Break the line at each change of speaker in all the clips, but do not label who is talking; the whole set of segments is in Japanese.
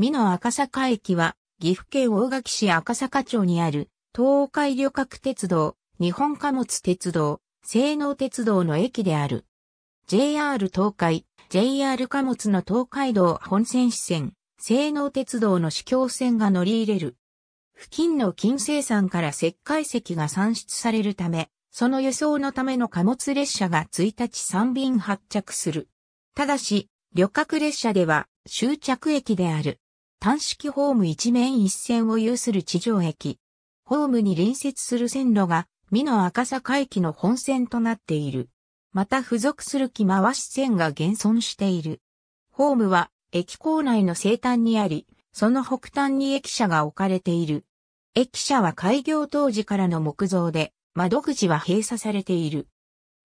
美濃赤坂駅は、岐阜県大垣市赤坂町にある、東海旅客鉄道、日本貨物鉄道、西能鉄道の駅である。JR 東海、JR 貨物の東海道本線支線、西能鉄道の市境線が乗り入れる。付近の金星山から石灰石が産出されるため、その輸送のための貨物列車が1日3便発着する。ただし、旅客列車では終着駅である単式ホーム一面一線を有する地上駅。ホームに隣接する線路が、美濃赤坂駅の本線となっている。また付属する木回し線が現存している。ホームは、駅構内の西端にあり、その北端に駅舎が置かれている。駅舎は開業当時からの木造で、窓口は閉鎖されている。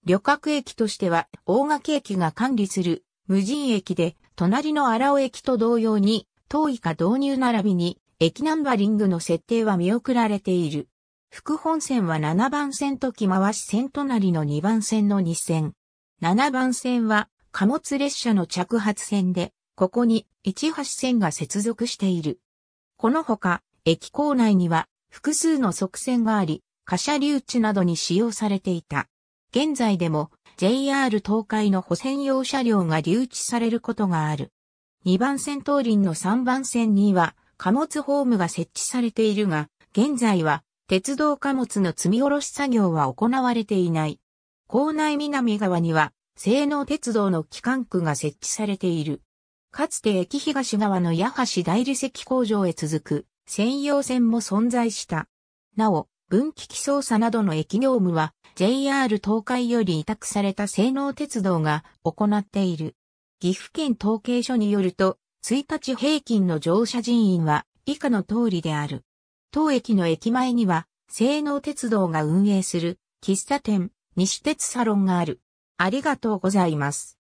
旅客駅としては、大垣駅が管理する無人駅で、隣の荒尾駅と同様に、当以下導入並びに、駅ナンバリングの設定は見送られている。副本線は7番線と木回し線隣の2番線の2線。7番線は貨物列車の着発線で、ここに市橋線が接続している。このほか、駅構内には複数の側線があり、貨車留置などに使用されていた。現在でも JR 東海の保線用車両が留置されることがある。2番線当林の3番線には貨物ホームが設置されているが、現在は鉄道貨物の積み下ろし作業は行われていない。構内南側には、西能鉄道の機関区が設置されている。かつて駅東側の八橋大理石工場へ続く専用線も存在した。なお、分岐器操作などの駅業務は JR 東海より委託された西能鉄道が行っている。岐阜県統計所によると、1日平均の乗車人員は以下の通りである。当駅の駅前には、西能鉄道が運営する喫茶店、西鉄サロンがある。ありがとうございます。